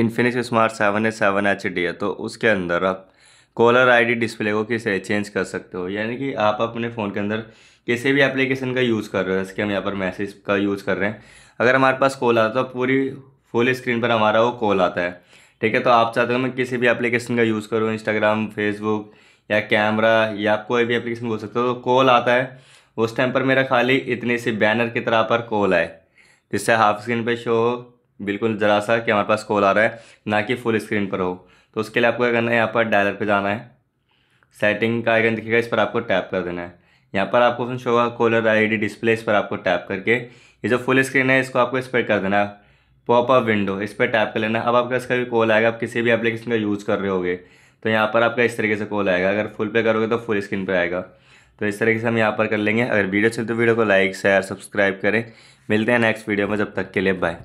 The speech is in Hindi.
Infinix Smart seven eight seven H D है तो उसके अंदर आप कॉलर आईडी डिस्प्ले को किसे चेंज कर सकते हो यानी कि आप अपने फ़ोन के अंदर किसी भी एप्लीकेशन का यूज़ कर रहे हो जैसे कि हम यहाँ पर मैसेज का यूज़ कर रहे हैं अगर हमारे पास कॉल आता है तो पूरी फुल स्क्रीन पर हमारा वो कॉल आता है ठीक है तो आप चाहते हो मैं किसी भी एप्लीकेशन का यूज़ करूँ इंस्टाग्राम फेसबुक या कैमरा या कोई भी एप्लीकेशन बोल सकते हो तो कॉल आता है उस टाइम पर मेरा खाली इतनी सी बैनर की तरह पर कॉल आए जिससे हाफ स्क्रीन पर शो हो बिल्कुल ज़रा सा कि हमारे पास कॉल आ रहा है ना कि फुल स्क्रीन पर हो तो उसके लिए आपको क्या करना है यहाँ पर डायलर पे जाना है सेटिंग का आइकन दिखेगा इस पर आपको टैप कर देना है यहाँ पर आपको ऑप्शन शो होगा कॉलर आईडी डिस्प्ले इस पर आपको टैप करके ये जो फुल स्क्रीन है इसको आपको इस पर कर देना है पॉपअप विंडो इस पर टैप कर लेना अब आपका इसका भी कॉल आएगा आप किसी भी एप्लीकेशन का यूज़ कर रहे होगे तो यहाँ पर आपका इस तरीके से कॉल आएगा अगर फुल पे करोगे तो फुल स्क्रीन पर आएगा तो इस तरीके से हम यहाँ पर कर लेंगे अगर वीडियो चलते तो वीडियो को लाइक शेयर सब्सक्राइब करें मिलते हैं नेक्स्ट वीडियो में जब तक के लिए बाय